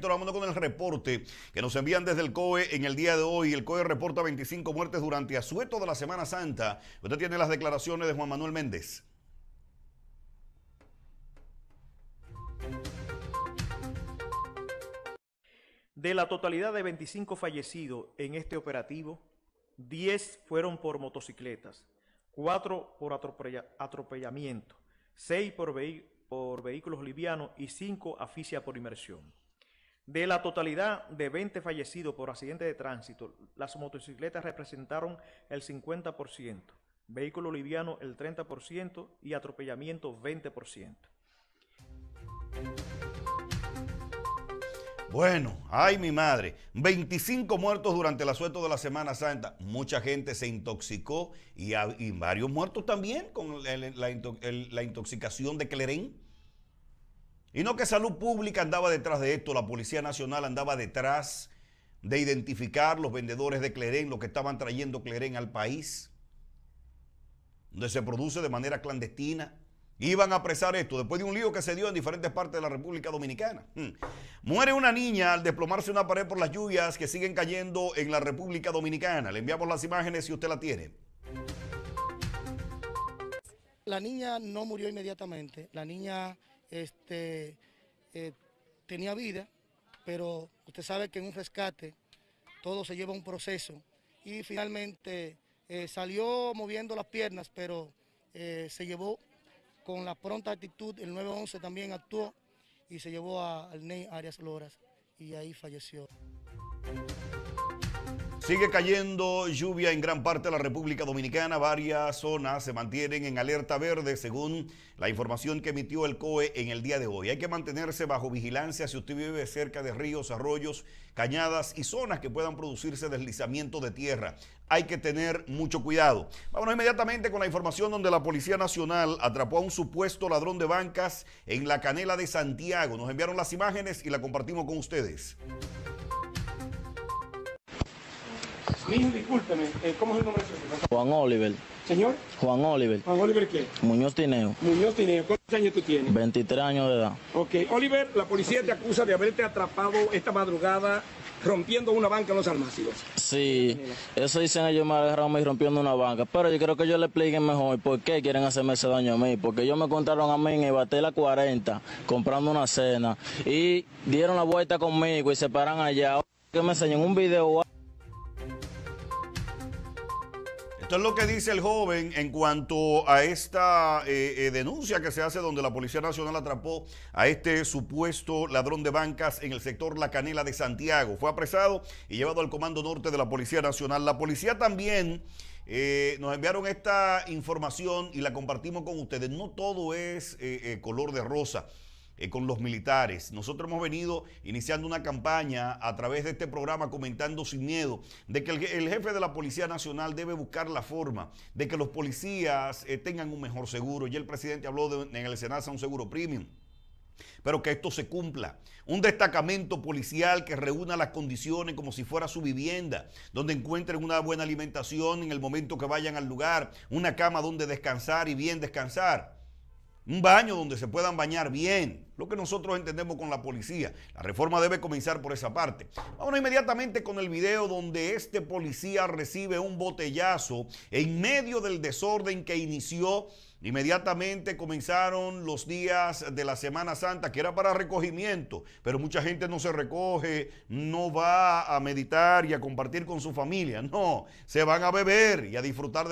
Vamos con el reporte que nos envían desde el COE en el día de hoy. El COE reporta 25 muertes durante asueto de la Semana Santa. Usted tiene las declaraciones de Juan Manuel Méndez. De la totalidad de 25 fallecidos en este operativo, 10 fueron por motocicletas, 4 por atropellamiento, 6 por, vehículos livianos y 5 aficia por inmersión. De la totalidad de 20 fallecidos por accidentes de tránsito, las motocicletas representaron el 50%, vehículo liviano el 30% y atropellamiento 20%. Bueno, ay mi madre, 25 muertos durante el asueto de la Semana Santa. Mucha gente se intoxicó y, varios muertos también con la, la, intoxicación de Clerén. Y no que salud pública andaba detrás de esto, la Policía Nacional andaba detrás de identificar los vendedores de Clerén, los que estaban trayendo Clerén al país, donde se produce de manera clandestina. Iban a apresar esto después de un lío que se dio en diferentes partes de la República Dominicana. Hmm. Muere una niña al desplomarse una pared por las lluvias que siguen cayendo en la República Dominicana. Le enviamos las imágenes si usted la tiene. La niña no murió inmediatamente. La niña este, eh, tenía vida, pero usted sabe que en un rescate todo se lleva a un proceso y finalmente eh, salió moviendo las piernas, pero eh, se llevó con la pronta actitud, el 911 también actuó y se llevó al NEI Arias Loras y ahí falleció. Sigue cayendo lluvia en gran parte de la República Dominicana. Varias zonas se mantienen en alerta verde según la información que emitió el COE en el día de hoy. Hay que mantenerse bajo vigilancia si usted vive cerca de ríos, arroyos, cañadas y zonas que puedan producirse deslizamiento de tierra. Hay que tener mucho cuidado. Vámonos inmediatamente con la información donde la Policía Nacional atrapó a un supuesto ladrón de bancas en la canela de Santiago. Nos enviaron las imágenes y la compartimos con ustedes discúlpeme, eh, ¿cómo es el nombre Juan Oliver. ¿Señor? Juan Oliver. ¿Juan Oliver qué? Muñoz Tineo. Muñoz Tineo. ¿Cuántos años tú tienes? 23 años de edad. Ok. Oliver, la policía te acusa de haberte atrapado esta madrugada rompiendo una banca en los almacenes. Sí, eso dicen ellos me agarraron mí rompiendo una banca, pero yo creo que yo le expliquen mejor por qué quieren hacerme ese daño a mí, porque ellos me contaron a mí en el la 40 comprando una cena y dieron la vuelta conmigo y se paran allá. Que me enseñan un video Esto es lo que dice el joven en cuanto a esta eh, eh, denuncia que se hace donde la Policía Nacional atrapó a este supuesto ladrón de bancas en el sector La Canela de Santiago. Fue apresado y llevado al Comando Norte de la Policía Nacional. La policía también eh, nos enviaron esta información y la compartimos con ustedes. No todo es color de rosa. Eh, con los militares. Nosotros hemos venido iniciando una campaña a través de este programa comentando sin miedo de que el, jefe de la Policía Nacional debe buscar la forma de que los policías eh, tengan un mejor seguro. y el presidente habló en el Senado un seguro premium pero que esto se cumpla. Un destacamento policial que reúna las condiciones como si fuera su vivienda, donde encuentren una buena alimentación en el momento que vayan al lugar, una cama donde descansar y bien descansar un baño donde se puedan bañar bien, lo que nosotros entendemos con la policía. La reforma debe comenzar por esa parte. Vamos inmediatamente con el video donde este policía recibe un botellazo en medio del desorden que inició. Inmediatamente comenzaron los días de la Semana Santa, que era para recogimiento, pero mucha gente no se recoge, no va a meditar y a compartir con su familia, no, se van a beber y a disfrutar de